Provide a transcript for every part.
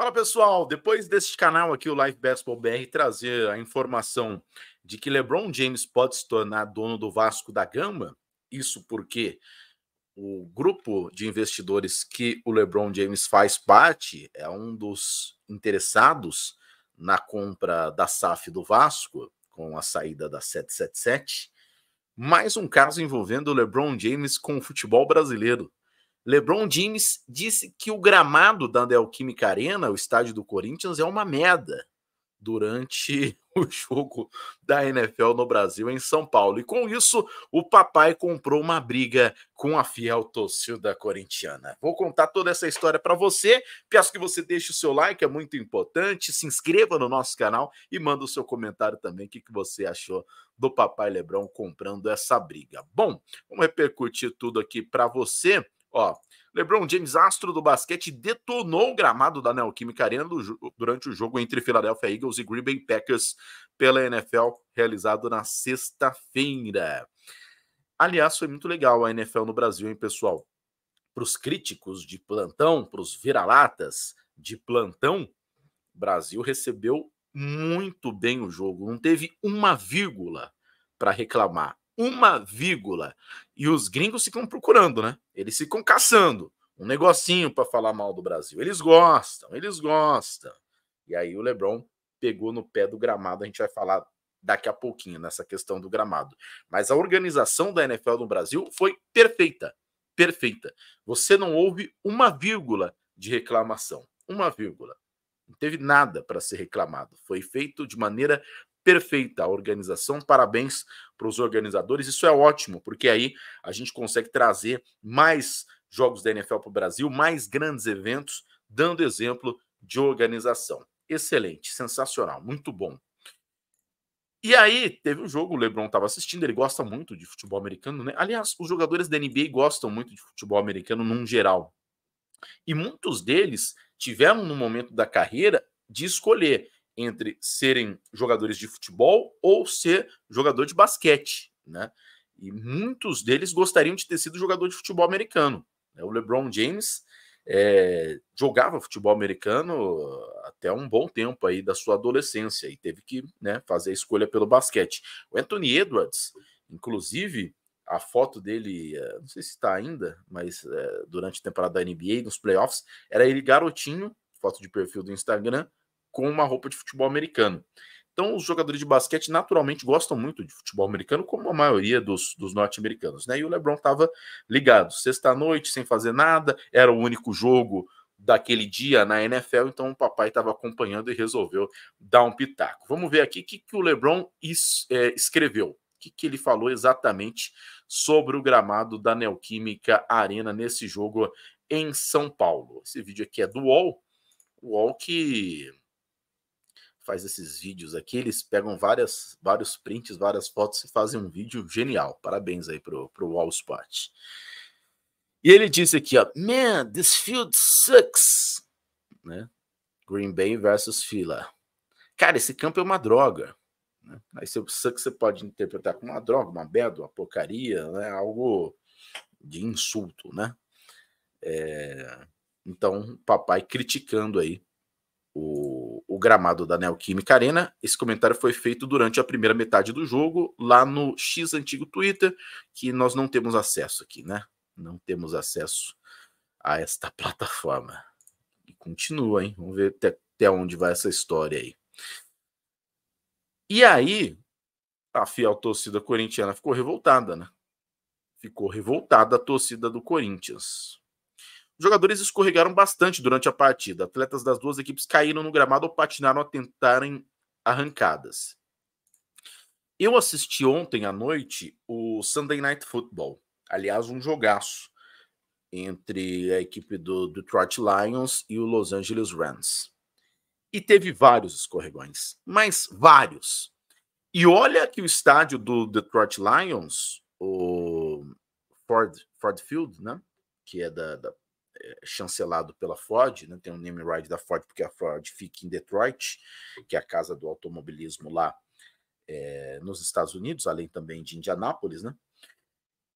Fala pessoal, depois deste canal aqui, o Live Basketball BR, trazer a informação de que LeBron James pode se tornar dono do Vasco da Gama, isso porque o grupo de investidores que o LeBron James faz parte é um dos interessados na compra da SAF do Vasco, com a saída da 777. Mais um caso envolvendo o LeBron James com o futebol brasileiro. LeBron James disse que o gramado da Neoquímica Arena, o estádio do Corinthians, é uma merda durante o jogo da NFL no Brasil, em São Paulo. E com isso, o papai comprou uma briga com a fiel torcida corintiana. Vou contar toda essa história para você. Peço que você deixe o seu like, é muito importante. Se inscreva no nosso canal e manda o seu comentário também. O que, que você achou do papai LeBron comprando essa briga? Bom, vamos repercutir tudo aqui para você. Ó, LeBron James, astro do basquete, detonou o gramado da Neoquímica Arena durante o jogo entre Philadelphia Eagles e Green Bay Packers pela NFL, realizado na sexta-feira. Aliás, foi muito legal a NFL no Brasil, hein, pessoal? Para os críticos de plantão, para os vira-latas de plantão, o Brasil recebeu muito bem o jogo, não teve uma vírgula para reclamar uma vírgula. E os gringos ficam procurando, né? Eles ficam caçando um negocinho para falar mal do Brasil. Eles gostam, eles gostam. E aí o LeBron pegou no pé do gramado, a gente vai falar daqui a pouquinho nessa questão do gramado. Mas a organização da NFL no Brasil foi perfeita, perfeita. Você não houve uma vírgula de reclamação, uma vírgula. Não teve nada para ser reclamado. Foi feito de maneira perfeita a organização. Parabéns para os organizadores. Isso é ótimo, porque aí a gente consegue trazer mais jogos da NFL para o Brasil, mais grandes eventos, dando exemplo de organização. Excelente, sensacional, muito bom. E aí, teve um jogo, o LeBron estava assistindo, ele gosta muito de futebol americano, né? Aliás, os jogadores da NBA gostam muito de futebol americano num geral. E muitos deles tiveram no momento da carreira de escolher entre serem jogadores de futebol ou ser jogador de basquete, né? E muitos deles gostariam de ter sido jogador de futebol americano. Né? O LeBron James é, jogava futebol americano até um bom tempo aí da sua adolescência e teve que né, fazer a escolha pelo basquete. O Anthony Edwards, inclusive, a foto dele, eh, não sei se está ainda, mas é, durante a temporada da NBA, nos playoffs, era ele garotinho, foto de perfil do Instagram, com uma roupa de futebol americano. Então, os jogadores de basquete naturalmente gostam muito de futebol americano, como a maioria dos, dos norte-americanos, né? E o LeBron estava ligado, sexta-noite, sem fazer nada, era o único jogo daquele dia na NFL, então o papai estava acompanhando e resolveu dar um pitaco. Vamos ver aqui o que, que o LeBron is, é, escreveu, o que, que ele falou exatamente sobre o gramado da Neoquímica Arena nesse jogo em São Paulo. Esse vídeo aqui é do UOL, o UOL que faz esses vídeos aqui, eles pegam várias, vários prints, várias fotos e fazem um vídeo genial. Parabéns aí pro, pro Wall Spot. E ele disse aqui, ó, man, this field sucks, né? Green Bay versus Fila. Cara, esse campo é uma droga. Né? Aí você, sucks você pode interpretar como uma droga, uma merda, uma porcaria, né? Algo de insulto, né? É... Então, papai criticando aí o gramado da Neoquímica Arena. Esse comentário foi feito durante a primeira metade do jogo, lá no X antigo Twitter, que nós não temos acesso aqui, né? Não temos acesso a esta plataforma. E continua, hein? Vamos ver até, até onde vai essa história aí. E aí, a fiel torcida corintiana ficou revoltada, né? Ficou revoltada a torcida do Corinthians jogadores escorregaram bastante durante a partida. Atletas das duas equipes caíram no gramado ou patinaram a tentarem arrancadas. Eu assisti ontem à noite o Sunday Night Football. Aliás, um jogaço entre a equipe do Detroit Lions e o Los Angeles Rams. E teve vários escorregões, mas vários. E olha que o estádio do Detroit Lions, o Ford, Ford Field, né? Que é da, da chancelado pela Ford, né? tem um name ride da Ford, porque a Ford fica em Detroit, que é a casa do automobilismo lá é, nos Estados Unidos, além também de Indianápolis, né?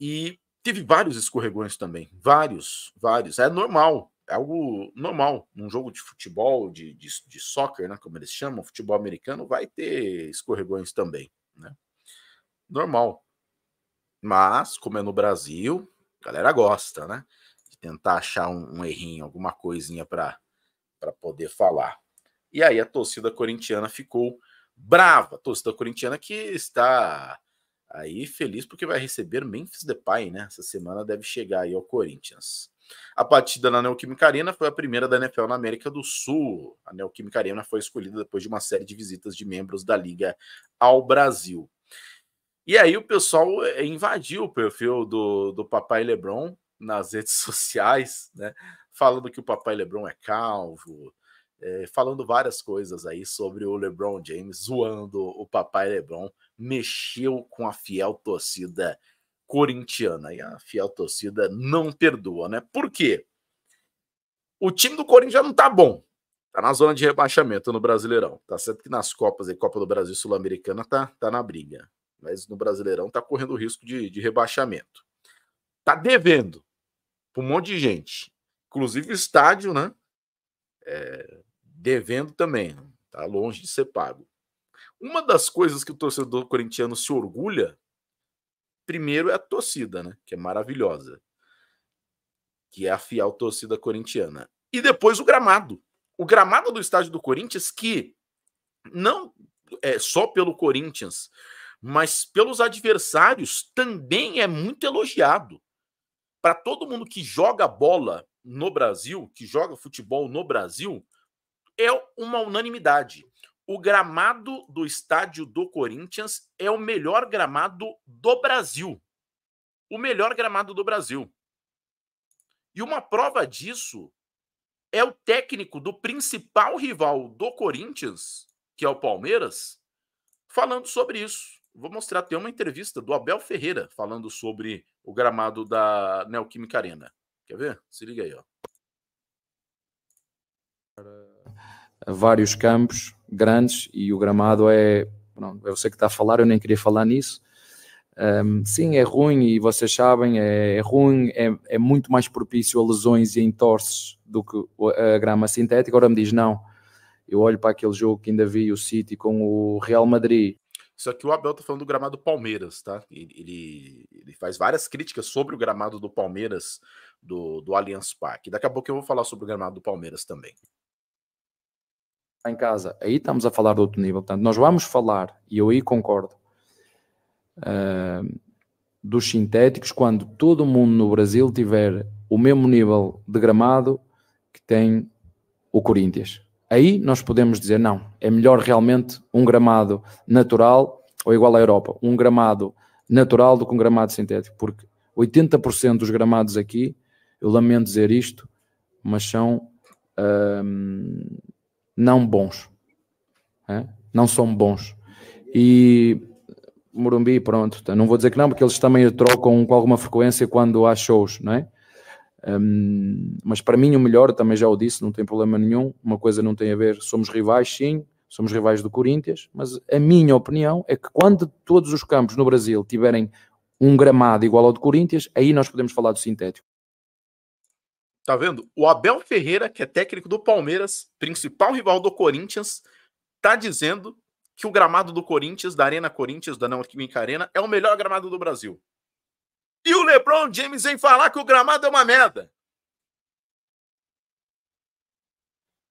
E teve vários escorregões também, vários, vários. É normal, é algo normal. Num jogo de futebol, de, de, de soccer, né, como eles chamam, futebol americano, vai ter escorregões também, né? Normal. Mas, como é no Brasil, a galera gosta, né? que tentar achar um, um errinho, alguma coisinha para poder falar. E aí a torcida corintiana ficou brava, a torcida corintiana que está aí feliz porque vai receber Memphis Depay, né? Essa semana deve chegar aí ao Corinthians. A partida na Neoquímica Arena foi a primeira da NFL na América do Sul. A Neoquímica Arena foi escolhida depois de uma série de visitas de membros da liga ao Brasil. E aí o pessoal eh, invadiu o perfil do, do Papai Lebron nas redes sociais, né? Falando que o papai LeBron é calvo, é, falando várias coisas aí sobre o LeBron James, zoando o papai LeBron, mexeu com a fiel torcida corintiana. E a fiel torcida não perdoa, né? Por quê? O time do Corinthians já não tá bom. Tá na zona de rebaixamento no Brasileirão. Tá certo que nas Copas e Copa do Brasil Sul-Americana tá, tá na briga. Mas no Brasileirão tá correndo risco de, de rebaixamento. Tá devendo para um monte de gente, inclusive estádio, né? É, devendo também, né, tá longe de ser pago. Uma das coisas que o torcedor corintiano se orgulha, primeiro é a torcida, né? Que é maravilhosa, que é a fiel torcida corintiana. E depois o gramado. O gramado do estádio do Corinthians, que não é só pelo Corinthians, mas pelos adversários também é muito elogiado para todo mundo que joga bola no Brasil, que joga futebol no Brasil, é uma unanimidade. O gramado do estádio do Corinthians é o melhor gramado do Brasil. O melhor gramado do Brasil. E uma prova disso é o técnico do principal rival do Corinthians, que é o Palmeiras, falando sobre isso. Vou mostrar, tem uma entrevista do Abel Ferreira falando sobre o gramado da Neoquímica Arena. Quer ver? Se liga aí, ó. Vários campos grandes e o gramado é. Não, eu sei que está a falar, eu nem queria falar nisso. Um, sim, é ruim e vocês sabem, é, é ruim, é, é, muito mais propício a lesões e a entorces do que a grama sintética. Agora me diz, não, eu olho para aquele jogo que ainda vi o City com o Real Madrid, só que o Abel tá falando do gramado do Palmeiras, tá? Ele, ele faz várias críticas sobre o gramado do Palmeiras, do, do Allianz Parque. Daqui a pouco eu vou falar sobre o gramado do Palmeiras também. Tá em casa, aí estamos a falar de outro nível. Portanto, nós vamos falar, e eu aí concordo, uh, dos sintéticos quando todo mundo no Brasil tiver o mesmo nível de gramado que tem o Corinthians. Aí nós podemos dizer, não, é melhor realmente um gramado natural ou igual à Europa, um gramado natural do que um gramado sintético, porque 80% dos gramados aqui, eu lamento dizer isto, mas são hum, não bons. É? Não são bons. E Morumbi, pronto, não vou dizer que não, porque eles também trocam com alguma frequência quando há shows, não é? Um, mas para mim o melhor, também já o disse, não tem problema nenhum. Uma coisa não tem a ver, somos rivais, sim, somos rivais do Corinthians, mas a minha opinião é que quando todos os campos no Brasil tiverem um gramado igual ao do Corinthians, aí nós podemos falar do sintético. Tá vendo? O Abel Ferreira, que é técnico do Palmeiras, principal rival do Corinthians, tá dizendo que o gramado do Corinthians, da Arena Corinthians, da Não Arena, é o melhor gramado do Brasil. E o LeBron James vem falar que o gramado é uma merda.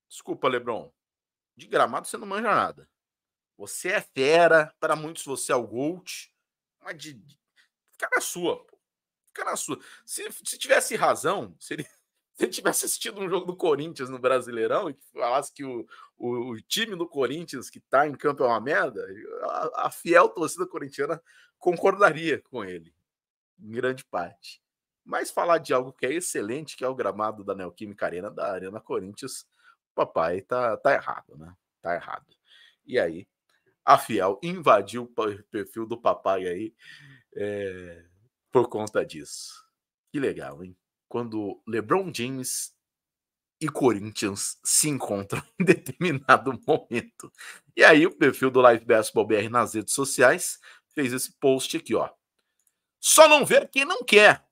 Desculpa, LeBron. De gramado você não manja nada. Você é fera, para muitos você é o GOAT, mas de, fica na é sua, fica na é sua. Se, se tivesse razão, se ele tivesse assistido um jogo do Corinthians no Brasileirão e falasse que o, o, o time do Corinthians que está em campo é uma merda, a, a, fiel torcida corintiana concordaria com ele em grande parte. Mas falar de algo que é excelente, que é o gramado da Neoquímica Arena, da Arena Corinthians, papai tá, tá errado, né? Tá errado. E aí, a Fiel invadiu o perfil do papai aí é, por conta disso. Que legal, hein? Quando LeBron James e Corinthians se encontram em determinado momento. E aí, o perfil do Live Basketball BR nas redes sociais fez esse post aqui, ó. Só não ver quem não quer.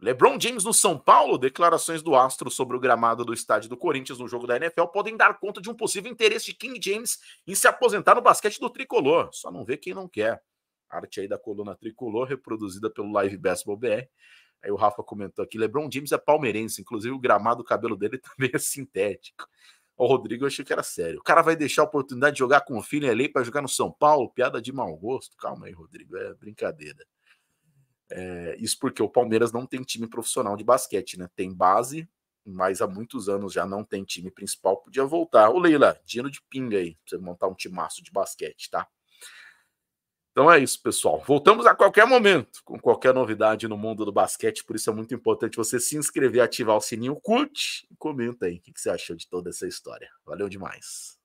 LeBron James no São Paulo, declarações do Astro sobre o gramado do estádio do Corinthians no jogo da NFL podem dar conta de um possível interesse de King James em se aposentar no basquete do tricolor. Só não vê quem não quer. Arte aí da coluna tricolor, reproduzida pelo Live Basketball BR. Aí o Rafa comentou aqui: LeBron James é palmeirense, inclusive o gramado, o cabelo dele também é sintético. O Rodrigo eu achei que era sério. O cara vai deixar a oportunidade de jogar com o filho ali para jogar no São Paulo? Piada de mau gosto. Calma aí, Rodrigo, é brincadeira. É, isso porque o Palmeiras não tem time profissional de basquete, né? Tem base, mas há muitos anos já não tem time principal. Podia voltar. Ô Leila, dinheiro de pinga aí, pra você montar um timaço de basquete, tá? Então é isso, pessoal. Voltamos a qualquer momento com qualquer novidade no mundo do basquete. Por isso é muito importante você se inscrever, ativar o sininho, curte e comenta aí o que você achou de toda essa história. Valeu demais.